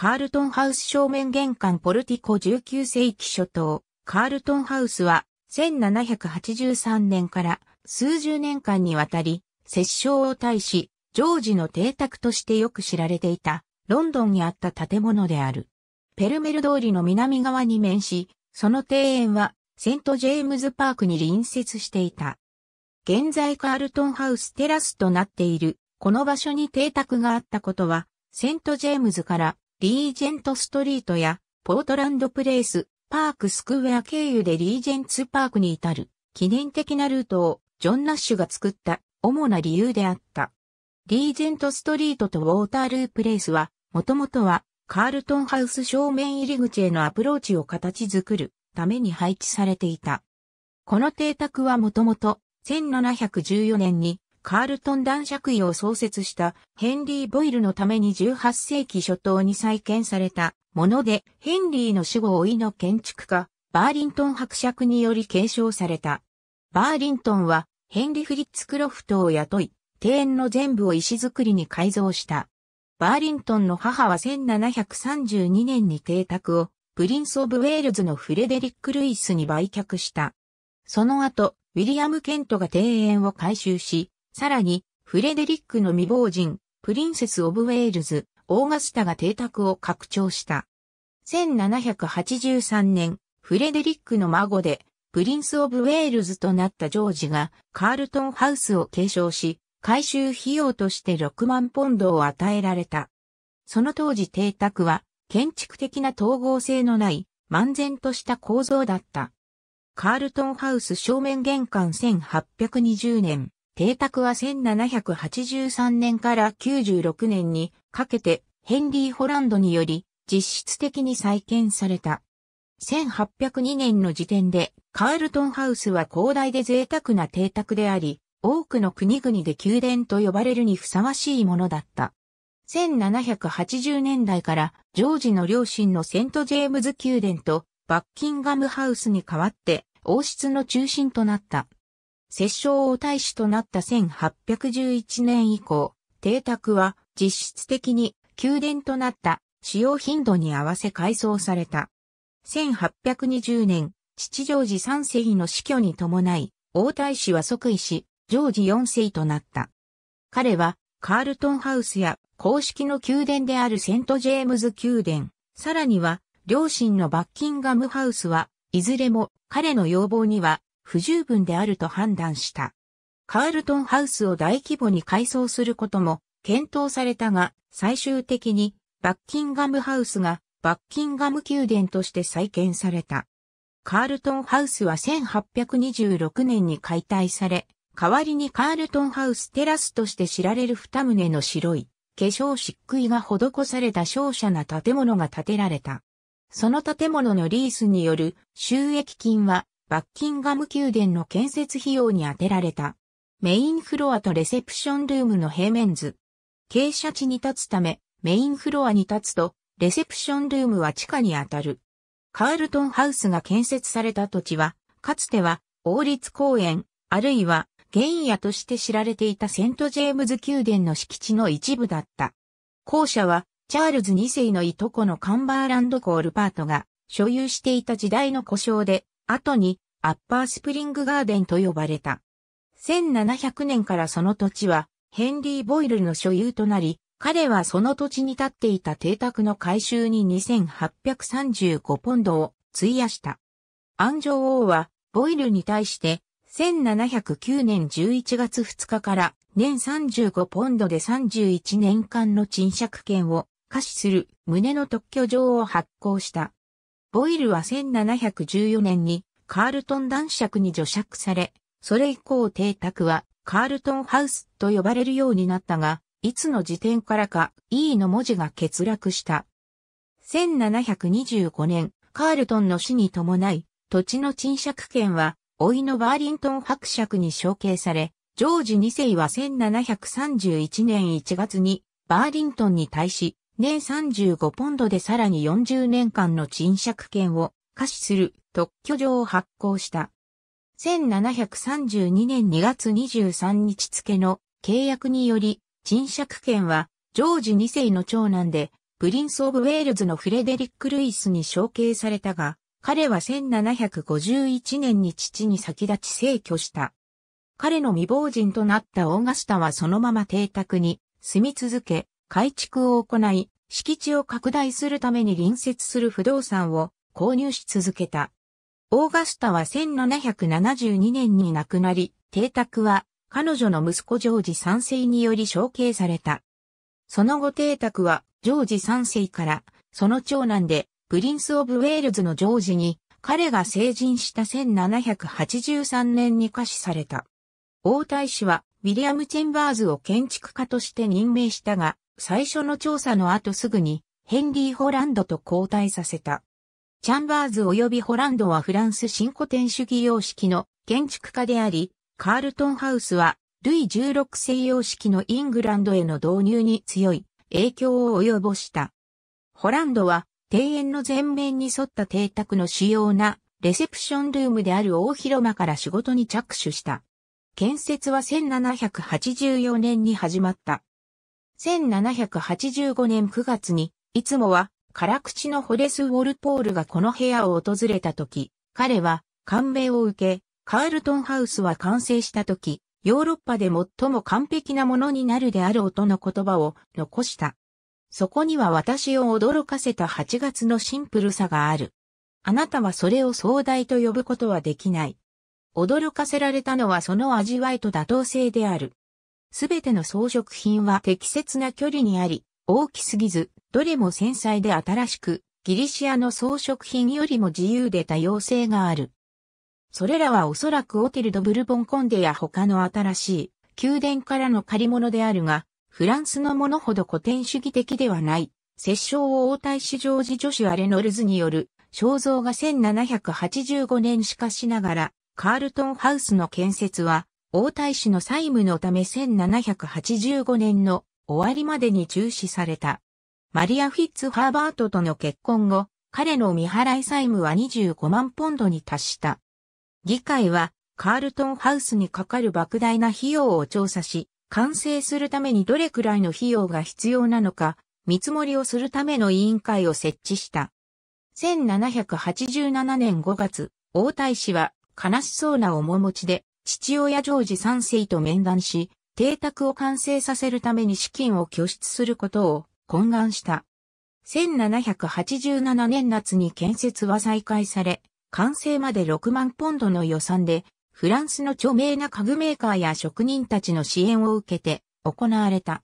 カールトンハウス正面玄関ポルティコ19世紀初頭、カールトンハウスは1783年から数十年間にわたり、摂政を対し、ジョージの邸宅としてよく知られていた、ロンドンにあった建物である。ペルメル通りの南側に面し、その庭園はセントジェームズパークに隣接していた。現在カールトンハウステラスとなっている、この場所に邸宅があったことは、セントジェームズからリージェントストリートやポートランドプレイス、パークスクウェア経由でリージェンツパークに至る記念的なルートをジョン・ナッシュが作った主な理由であった。リージェントストリートとウォーターループレイスは、もともとはカールトンハウス正面入り口へのアプローチを形作るために配置されていた。この邸宅はもともと1714年にカールトン男爵位を創設したヘンリー・ボイルのために18世紀初頭に再建されたもので、ヘンリーの死後老いの建築家、バーリントン伯爵により継承された。バーリントンはヘンリー・フリッツ・クロフトを雇い、庭園の全部を石造りに改造した。バーリントンの母は1732年に邸宅をプリンス・オブ・ウェールズのフレデリック・ルイスに売却した。その後、ウィリアム・ケントが庭園を改修し、さらに、フレデリックの未亡人、プリンセス・オブ・ウェールズ、オーガスタが邸宅を拡張した。1783年、フレデリックの孫で、プリンス・オブ・ウェールズとなったジョージが、カールトン・ハウスを継承し、改修費用として6万ポンドを与えられた。その当時邸宅は、建築的な統合性のない、漫然とした構造だった。カールトンハウス正面玄関1820年、邸宅は1783年から96年にかけてヘンリー・ホランドにより実質的に再建された。1802年の時点でカールトンハウスは広大で贅沢な邸宅であり、多くの国々で宮殿と呼ばれるにふさわしいものだった。1780年代からジョージの両親のセント・ジェームズ宮殿とバッキンガムハウスに代わって王室の中心となった。摂政王太子となった1811年以降、邸宅は実質的に宮殿となった使用頻度に合わせ改装された。1820年、父ジョージ3世の死去に伴い、王太子は即位し、ジョージ4世となった。彼は、カールトンハウスや公式の宮殿であるセント・ジェームズ宮殿、さらには、両親のバッキンガムハウスは、いずれも彼の要望には不十分であると判断した。カールトンハウスを大規模に改装することも検討されたが、最終的にバッキンガムハウスがバッキンガム宮殿として再建された。カールトンハウスは1826年に解体され、代わりにカールトンハウステラスとして知られる二棟の白い化粧漆喰が施された商社な建物が建てられた。その建物のリースによる収益金はバッキンガム宮殿の建設費用に充てられた。メインフロアとレセプションルームの平面図。傾斜地に立つため、メインフロアに立つと、レセプションルームは地下にあたる。カールトンハウスが建設された土地は、かつては王立公園、あるいは原野として知られていたセントジェームズ宮殿の敷地の一部だった。校舎は、チャールズ2世のいとこのカンバーランドコールパートが所有していた時代の故障で後にアッパースプリングガーデンと呼ばれた。1700年からその土地はヘンリー・ボイルの所有となり、彼はその土地に建っていた邸宅の改修に2835ポンドを費やした。アンジョ王はボイルに対して1709年11月2日から年35ポンドで31年間の賃借権を可視する旨の特許状を発行した。ボイルは1714年にカールトン男爵に除爵され、それ以降邸宅はカールトンハウスと呼ばれるようになったが、いつの時点からか E の文字が欠落した。1725年、カールトンの死に伴い、土地の賃借権は、老いのバーリントン伯爵に承継され、ジョージ2世は1731年1月にバーリントンに対し、年35ポンドでさらに40年間の賃借権を可視する特許状を発行した。1732年2月23日付の契約により、賃借権はジョージ2世の長男で、プリンス・オブ・ウェールズのフレデリック・ルイスに承継されたが、彼は1751年に父に先立ち逝去した。彼の未亡人となったオーガスタはそのまま邸宅に住み続け、改築を行い、敷地を拡大するために隣接する不動産を購入し続けた。オーガスタは1772年に亡くなり、邸宅は彼女の息子ジョージ三世により承継された。その後邸宅はジョージ三世からその長男でプリンス・オブ・ウェールズのジョージに彼が成人した1783年に可視された。王太子はウィリアム・チェンバーズを建築家として任命したが、最初の調査の後すぐにヘンリー・ホランドと交代させた。チャンバーズ及びホランドはフランス新古典主義様式の建築家であり、カールトンハウスはルイ16世様式のイングランドへの導入に強い影響を及ぼした。ホランドは庭園の前面に沿った邸宅の主要なレセプションルームである大広間から仕事に着手した。建設は1784年に始まった。1785年9月に、いつもは、辛口のホレス・ウォルポールがこの部屋を訪れた時、彼は感銘を受け、カールトンハウスは完成した時、ヨーロッパで最も完璧なものになるであろうとの言葉を残した。そこには私を驚かせた8月のシンプルさがある。あなたはそれを壮大と呼ぶことはできない。驚かせられたのはその味わいと妥当性である。すべての装飾品は適切な距離にあり、大きすぎず、どれも繊細で新しく、ギリシアの装飾品よりも自由で多様性がある。それらはおそらくオテルド・ブルボンコンデや他の新しい宮殿からの借り物であるが、フランスのものほど古典主義的ではない。摂政を王太子ジョージ・ジョシュア・レノルズによる肖像が1785年しかしながら、カールトンハウスの建設は王太子の債務のため1785年の終わりまでに中止された。マリア・フィッツ・ハーバートとの結婚後、彼の未払い債務は25万ポンドに達した。議会は、カールトンハウスにかかる莫大な費用を調査し、完成するためにどれくらいの費用が必要なのか、見積もりをするための委員会を設置した。1787年5月、王太子は悲しそうな面持ちで父親ジョージ三世と面談し、邸宅を完成させるために資金を拠出することを懇願した。1787年夏に建設は再開され、完成まで6万ポンドの予算で、フランスの著名な家具メーカーや職人たちの支援を受けて行われた。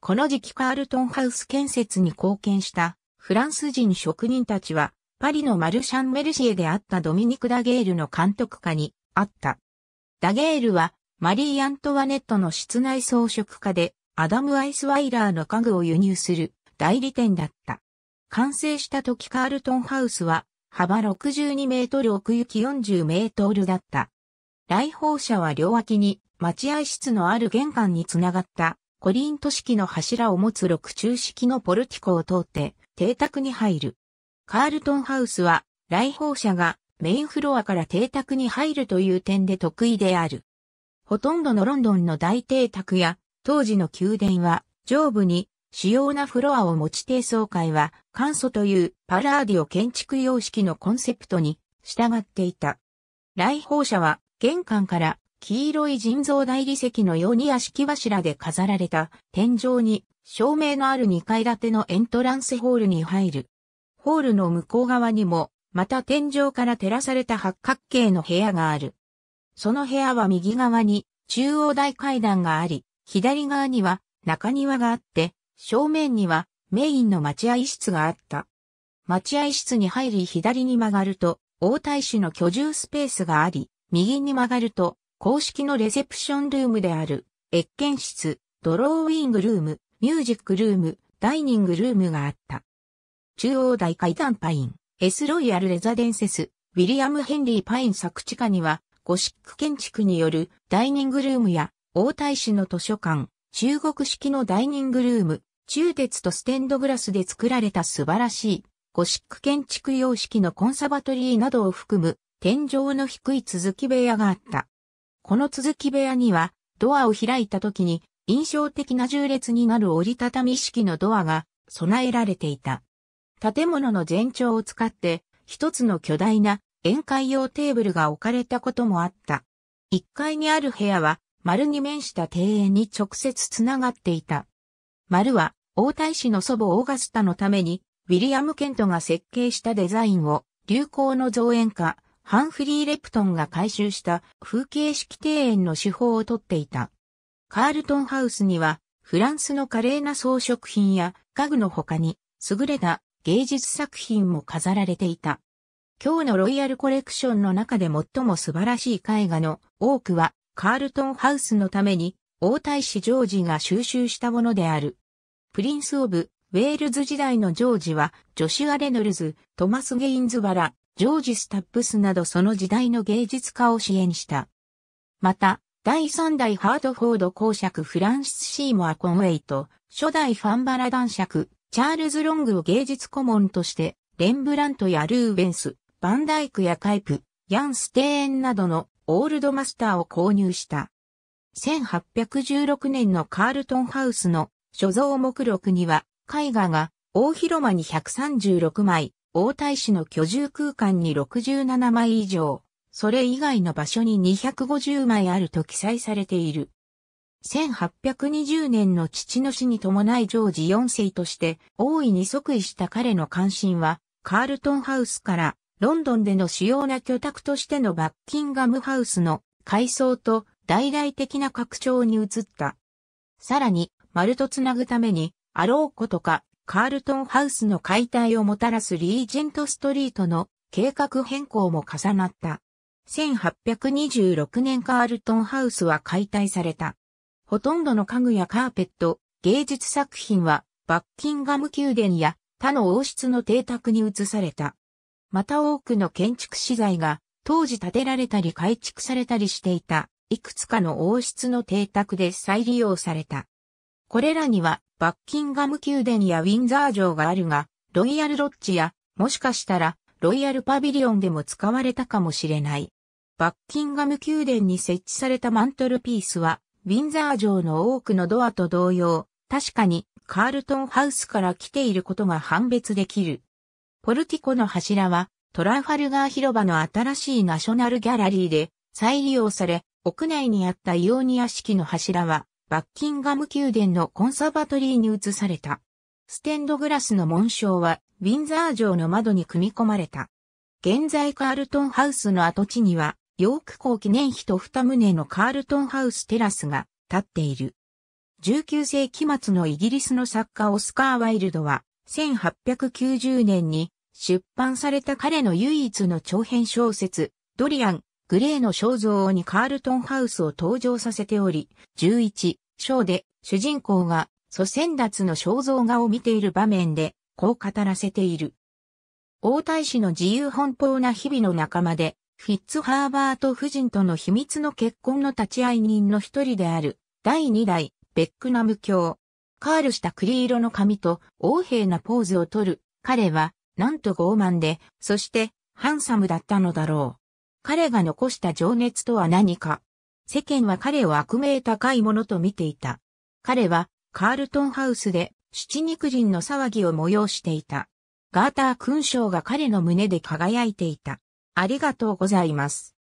この時期カールトンハウス建設に貢献したフランス人職人たちは、パリのマルシャンメルシエであったドミニク・ダゲールの監督下にあった。ダゲールは、マリー・アントワネットの室内装飾家で、アダム・アイスワイラーの家具を輸入する代理店だった。完成した時カールトンハウスは、幅62メートル奥行き40メートルだった。来訪者は両脇に待合室のある玄関につながったコリント式の柱を持つ六中式のポルティコを通って邸宅に入る。カールトンハウスは来訪者がメインフロアから邸宅に入るという点で得意である。ほとんどのロンドンの大邸宅や当時の宮殿は上部に主要なフロアを持ち低層階は簡素というパラーディオ建築様式のコンセプトに従っていた。来訪者は玄関から黄色い人造大理石のように屋敷柱で飾られた天井に照明のある2階建てのエントランスホールに入る。ホールの向こう側にもまた天井から照らされた八角形の部屋がある。その部屋は右側に中央大階段があり、左側には中庭があって、正面にはメインの待合室があった。待合室に入り左に曲がると、王太子の居住スペースがあり、右に曲がると、公式のレセプションルームである、越見室、ドローイングルーム、ミュージックルーム、ダイニングルームがあった。中央大階段パイン。エスロイヤル・レザデンセス、ウィリアム・ヘンリー・パイン作地下には、ゴシック建築によるダイニングルームや、王太子の図書館、中国式のダイニングルーム、中鉄とステンドグラスで作られた素晴らしい、ゴシック建築様式のコンサバトリーなどを含む、天井の低い続き部屋があった。この続き部屋には、ドアを開いた時に、印象的な重列になる折りたたみ式のドアが備えられていた。建物の全長を使って一つの巨大な宴会用テーブルが置かれたこともあった。一階にある部屋は丸に面した庭園に直接つながっていた。丸は王太子の祖母オーガスタのためにウィリアム・ケントが設計したデザインを流行の造園家ハンフリー・レプトンが改修した風景式庭園の手法をとっていた。カールトンハウスにはフランスの華麗な装飾品や家具の他に優れた芸術作品も飾られていた。今日のロイヤルコレクションの中で最も素晴らしい絵画の多くはカールトンハウスのために王太子ジョージが収集したものである。プリンス・オブ・ウェールズ時代のジョージは、ジョシュア・レノルズ、トマス・ゲインズバラ、ジョージ・スタップスなどその時代の芸術家を支援した。また、第3代ハードフォード公爵フランシス・シーモア・コンウェイと、初代ファンバラ男爵、チャールズ・ロングを芸術顧問として、レンブラントやルーベンス、バンダイクやカイプ、ヤン・ステーンなどのオールドマスターを購入した。1816年のカールトンハウスの所蔵目録には、絵画が大広間に136枚、大太子の居住空間に67枚以上、それ以外の場所に250枚あると記載されている。1820年の父の死に伴いジョージ4世として大いに即位した彼の関心は、カールトンハウスからロンドンでの主要な居宅としてのバッキンガムハウスの改装と大々的な拡張に移った。さらに、丸とつなぐために、あろうことか、カールトンハウスの解体をもたらすリージェントストリートの計画変更も重なった。1826年カールトンハウスは解体された。ほとんどの家具やカーペット、芸術作品はバッキンガム宮殿や他の王室の邸宅に移された。また多くの建築資材が当時建てられたり改築されたりしていたいくつかの王室の邸宅で再利用された。これらにはバッキンガム宮殿やウィンザー城があるが、ロイヤルロッジやもしかしたらロイヤルパビリオンでも使われたかもしれない。バッキンガム宮殿に設置されたマントルピースはウィンザー城の多くのドアと同様、確かにカールトンハウスから来ていることが判別できる。ポルティコの柱はトラファルガー広場の新しいナショナルギャラリーで再利用され、屋内にあったイオニア式の柱はバッキンガム宮殿のコンサバトリーに移された。ステンドグラスの紋章はウィンザー城の窓に組み込まれた。現在カールトンハウスの跡地にはヨーク港記念碑と二棟のカールトンハウステラスが建っている。19世紀末のイギリスの作家オスカー・ワイルドは、1890年に出版された彼の唯一の長編小説、ドリアン、グレーの肖像にカールトンハウスを登場させており、11章で主人公が祖先達の肖像画を見ている場面で、こう語らせている。王太子の自由奔放な日々の仲間で、フィッツハーバート夫人との秘密の結婚の立会人の一人である、第二代、ベックナム教。カールした栗色の髪と、横平なポーズをとる、彼は、なんと傲慢で、そして、ハンサムだったのだろう。彼が残した情熱とは何か。世間は彼を悪名高いものと見ていた。彼は、カールトンハウスで、七肉人の騒ぎを催していた。ガーター勲章が彼の胸で輝いていた。ありがとうございます。